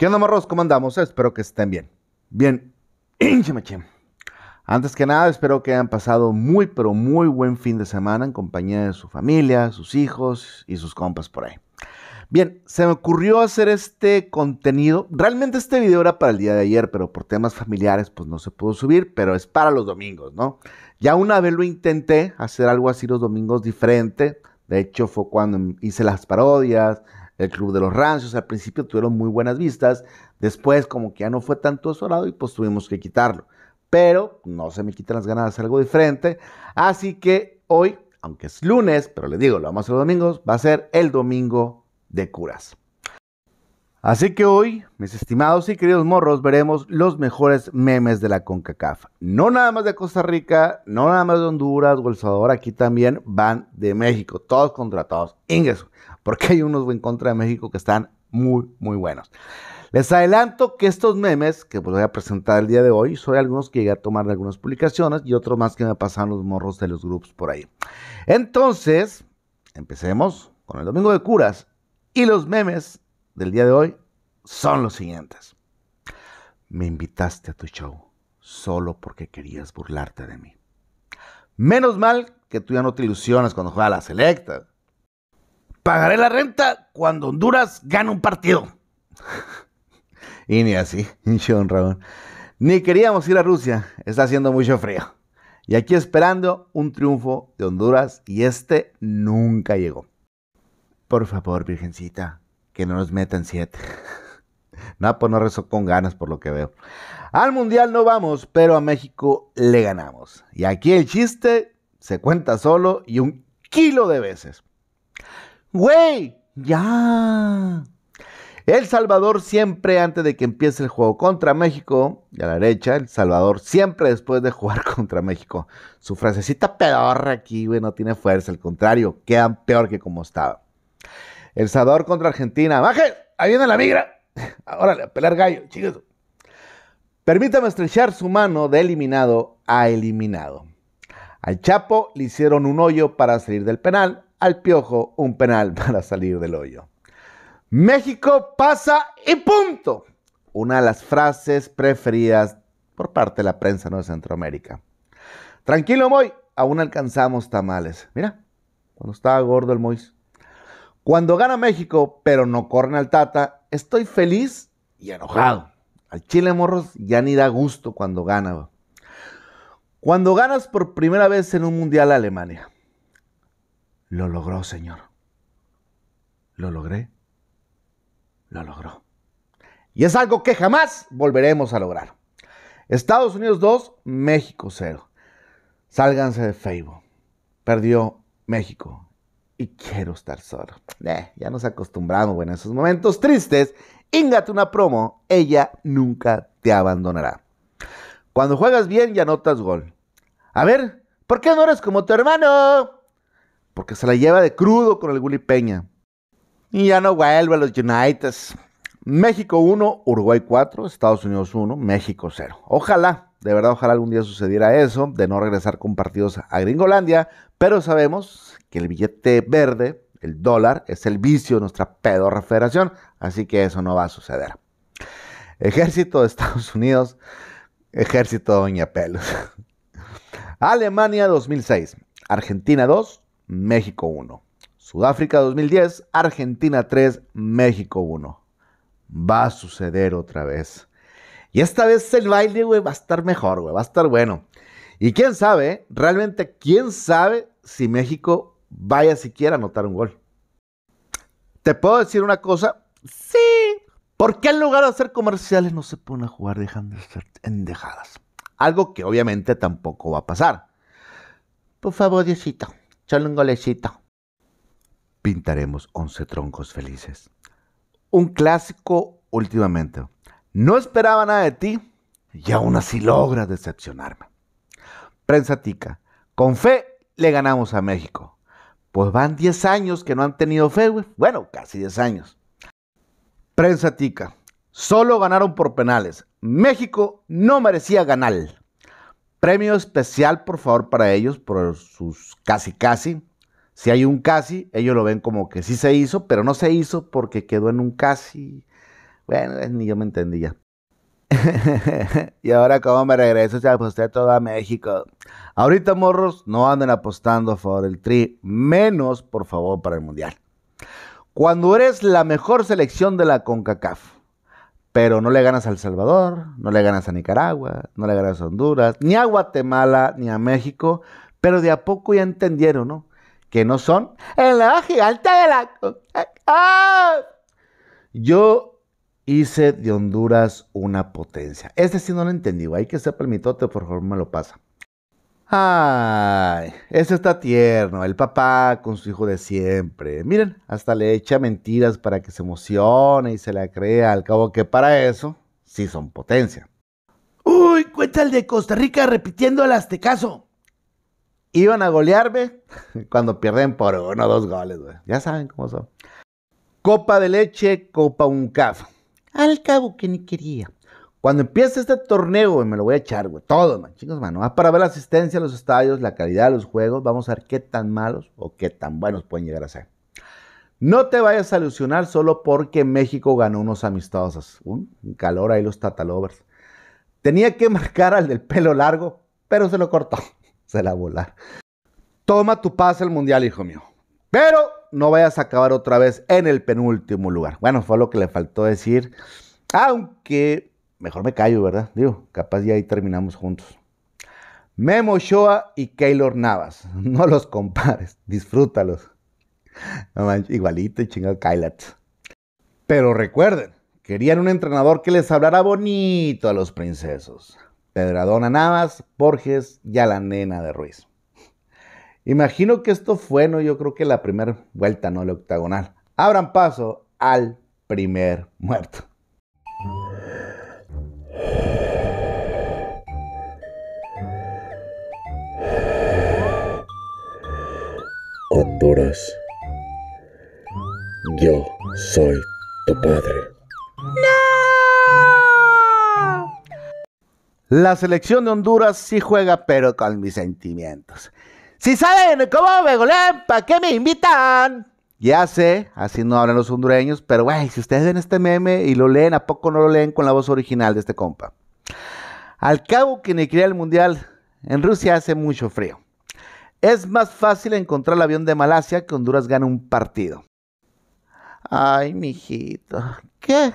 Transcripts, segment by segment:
¿Qué onda, morros? ¿Cómo andamos? Espero que estén bien. Bien, Antes que nada, espero que hayan pasado muy, pero muy buen fin de semana en compañía de su familia, sus hijos y sus compas por ahí. Bien, se me ocurrió hacer este contenido. Realmente este video era para el día de ayer, pero por temas familiares pues no se pudo subir, pero es para los domingos, ¿no? Ya una vez lo intenté, hacer algo así los domingos diferente. De hecho fue cuando hice las parodias, el Club de los Rancios. Al principio tuvieron muy buenas vistas, después como que ya no fue tanto azorado y pues tuvimos que quitarlo. Pero no se me quitan las ganas de hacer algo diferente. Así que hoy, aunque es lunes, pero les digo, lo vamos a hacer los domingos, va a ser el domingo de curas. Así que hoy, mis estimados y queridos morros, veremos los mejores memes de la CONCACAF. No nada más de Costa Rica, no nada más de Honduras Golzador, aquí también van de México, todos contra todos. Ingreso porque hay unos en contra de México que están muy, muy buenos. Les adelanto que estos memes que pues, voy a presentar el día de hoy, son algunos que llegué a tomar de algunas publicaciones y otros más que me pasaron los morros de los grupos por ahí. Entonces, empecemos con el Domingo de Curas y los memes del día de hoy son los siguientes. Me invitaste a tu show solo porque querías burlarte de mí. Menos mal que tú ya no te ilusionas cuando juegas a la selecta. Pagaré la renta cuando Honduras gane un partido. y ni así, Ramón. Ni queríamos ir a Rusia, está haciendo mucho frío. Y aquí esperando un triunfo de Honduras y este nunca llegó. Por favor, Virgencita, que no nos metan siete. pues no rezo con ganas por lo que veo. Al Mundial no vamos, pero a México le ganamos. Y aquí el chiste se cuenta solo y un kilo de veces. Güey, ya. El Salvador siempre antes de que empiece el juego contra México, y a la derecha, El Salvador siempre después de jugar contra México. Su frasecita peor aquí, güey, no tiene fuerza, al contrario, quedan peor que como estaba. El Salvador contra Argentina, baje, ahí viene la migra. Órale, a pelar gallo, chicos. Permítame estrechar su mano de eliminado a eliminado. Al Chapo le hicieron un hoyo para salir del penal, al Piojo un penal para salir del hoyo. México pasa y punto. Una de las frases preferidas por parte de la prensa ¿no? de Centroamérica. Tranquilo, Moy, aún alcanzamos tamales. Mira, cuando estaba gordo el Mois. Cuando gana México, pero no corren al Tata, estoy feliz y enojado. Al Chile Morros ya ni da gusto cuando gana. Cuando ganas por primera vez en un mundial Alemania, lo logró, Señor. Lo logré. Lo logró. Y es algo que jamás volveremos a lograr. Estados Unidos 2, México 0. Sálganse de Facebook. Perdió México. Y quiero estar solo. Eh, ya nos acostumbramos, bueno, en esos momentos tristes. Íngate una promo. Ella nunca te abandonará. Cuando juegas bien y anotas gol. A ver, ¿por qué no eres como tu hermano? porque se la lleva de crudo con el Gullipeña. Peña. Y ya no vuelve a los United. México 1, Uruguay 4, Estados Unidos 1, México 0. Ojalá, de verdad, ojalá algún día sucediera eso, de no regresar con partidos a Gringolandia, pero sabemos que el billete verde, el dólar, es el vicio de nuestra pedorra federación, así que eso no va a suceder. Ejército de Estados Unidos, Ejército de Doña Pelos. Alemania 2006, Argentina 2, México 1. Sudáfrica 2010, Argentina 3, México 1. Va a suceder otra vez. Y esta vez el baile, güey, va a estar mejor, güey, va a estar bueno. Y quién sabe, realmente quién sabe si México vaya siquiera a anotar un gol. Te puedo decir una cosa, sí. ¿Por qué en lugar de hacer comerciales no se ponen a jugar dejando de ser endejadas? Algo que obviamente tampoco va a pasar. Por favor, Diosito, Solo un Pintaremos 11 troncos felices. Un clásico últimamente. No esperaba nada de ti y aún así logra decepcionarme. Prensa tica. Con fe le ganamos a México. Pues van 10 años que no han tenido fe, Bueno, casi 10 años. Prensa tica. Solo ganaron por penales. México no merecía ganar. Premio especial, por favor, para ellos, por sus casi casi. Si hay un casi, ellos lo ven como que sí se hizo, pero no se hizo porque quedó en un casi. Bueno, eh, ni yo me entendía. y ahora cómo me regreso, se aposté todo a México. Ahorita, morros, no anden apostando a favor del Tri, menos, por favor, para el Mundial. Cuando eres la mejor selección de la CONCACAF, pero no le ganas a El Salvador, no le ganas a Nicaragua, no le ganas a Honduras, ni a Guatemala, ni a México, pero de a poco ya entendieron, ¿no? Que no son en la gigante de la... Ah. Yo hice de Honduras una potencia. Este sí no lo entendí, hay que ser permitote, por favor me lo pasa. Ay, eso está tierno, el papá con su hijo de siempre. Miren, hasta le echa mentiras para que se emocione y se la crea, al cabo que para eso sí son potencia. Uy, cuenta el de Costa Rica repitiendo el aztecaso. Iban a golearme cuando pierden por uno o dos goles, güey. Ya saben cómo son. Copa de leche, copa un caso. Al cabo que ni quería. Cuando empiece este torneo, güey, me lo voy a echar, güey. Todo, man. Chicos, mano. para ver la asistencia a los estadios, la calidad de los juegos. Vamos a ver qué tan malos o qué tan buenos pueden llegar a ser. No te vayas a ilusionar solo porque México ganó unos amistosos. Un calor ahí los tatalovers. Tenía que marcar al del pelo largo, pero se lo cortó. Se la volar. Toma tu pase al mundial, hijo mío. Pero no vayas a acabar otra vez en el penúltimo lugar. Bueno, fue lo que le faltó decir. Aunque mejor me callo, ¿verdad? Digo, capaz ya ahí terminamos juntos. Memo Shoa y Keylor Navas. No los compares, disfrútalos. No igualito y chingado Kylat. Pero recuerden, querían un entrenador que les hablara bonito a los princesos. Pedradona Navas, Borges y a la nena de Ruiz. Imagino que esto fue, ¿no? Yo creo que la primera vuelta, ¿no? La octagonal. Abran paso al primer muerto. Honduras, Yo soy tu padre. ¡No! La selección de Honduras sí juega, pero con mis sentimientos. Si saben cómo me golean, ¿para qué me invitan? Ya sé, así no hablan los hondureños, pero güey, si ustedes ven este meme y lo leen, ¿a poco no lo leen con la voz original de este compa? Al cabo que ni crea el mundial, en Rusia hace mucho frío. Es más fácil encontrar el avión de Malasia que Honduras gane un partido. Ay, mijito, ¿qué?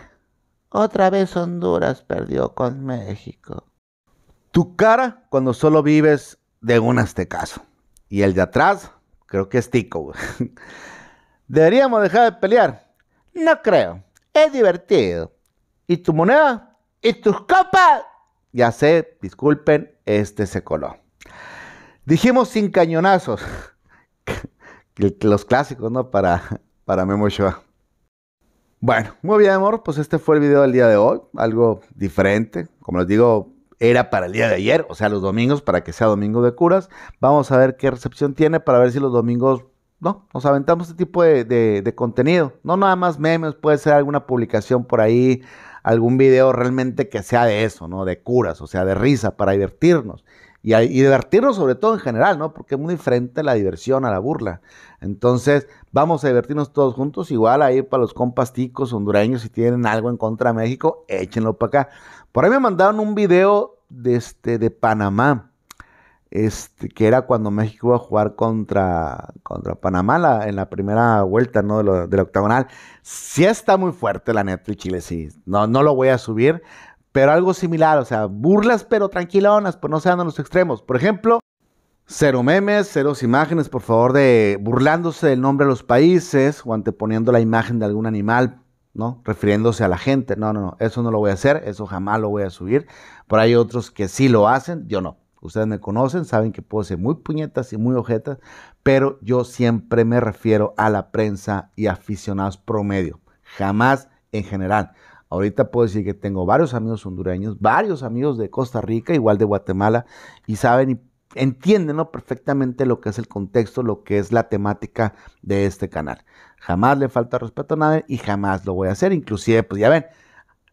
Otra vez Honduras perdió con México. Tu cara cuando solo vives de un caso. Y el de atrás, creo que es Tico. Deberíamos dejar de pelear. No creo. Es divertido. ¿Y tu moneda? ¿Y tus copas? Ya sé, disculpen, este se coló. Dijimos sin cañonazos. Los clásicos, ¿no? Para, para Memo Show. Bueno, muy bien, amor. Pues este fue el video del día de hoy. Algo diferente. Como les digo, era para el día de ayer, o sea, los domingos, para que sea domingo de curas. Vamos a ver qué recepción tiene para ver si los domingos, no, nos aventamos este tipo de, de contenido. No nada más memes, puede ser alguna publicación por ahí, algún video realmente que sea de eso, ¿no? De curas, o sea, de risa, para divertirnos y, divertirnos sobre todo en general, ¿no? Porque es muy diferente la diversión a la burla. Entonces, vamos a divertirnos todos juntos. Igual ahí para los compasticos hondureños, si tienen algo en contra de México, échenlo para acá. Por ahí me mandaron un video de, este, de Panamá. Este, que era cuando México iba a jugar contra, contra Panamá en la primera vuelta ¿no? de, del octagonal. Sí está muy fuerte, la neta, y Chile sí. No, no lo voy a subir, pero algo similar, o sea, burlas pero tranquilonas, pues no sean a los extremos. Por ejemplo, cero memes, cero imágenes, por favor, de burlándose del nombre de los países o anteponiendo la imagen de algún animal, ¿no? Refiriéndose a la gente. No, no, no, eso no lo voy a hacer, eso jamás lo voy a subir. Por hay otros que sí lo hacen, yo no. Ustedes me conocen, saben que puedo ser muy puñetas y muy ojetas, pero yo siempre me refiero a la prensa y aficionados promedio, jamás en general. Ahorita puedo decir que tengo varios amigos hondureños, varios amigos de Costa Rica, igual de Guatemala, y saben y entienden perfectamente lo que es el contexto, lo que es la temática de este canal. Jamás le falta respeto a nadie y jamás lo voy a hacer. Inclusive, pues ya ven,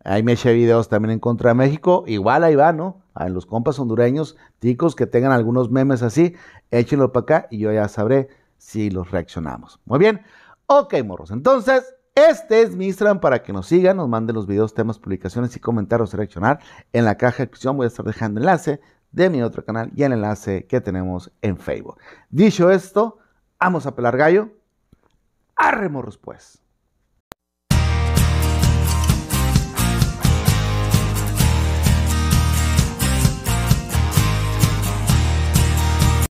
ahí me eché videos también en contra de México. Igual ahí va, ¿no? A los compas hondureños, chicos que tengan algunos memes así, échenlo para acá y yo ya sabré si los reaccionamos. Muy bien. Ok, morros. Entonces, este es mi Instagram para que nos sigan, nos manden los videos, temas, publicaciones y comentarios seleccionar. En la caja de descripción voy a estar dejando enlace de mi otro canal y el enlace que tenemos en Facebook. Dicho esto, vamos a pelar gallo. Arremos pues.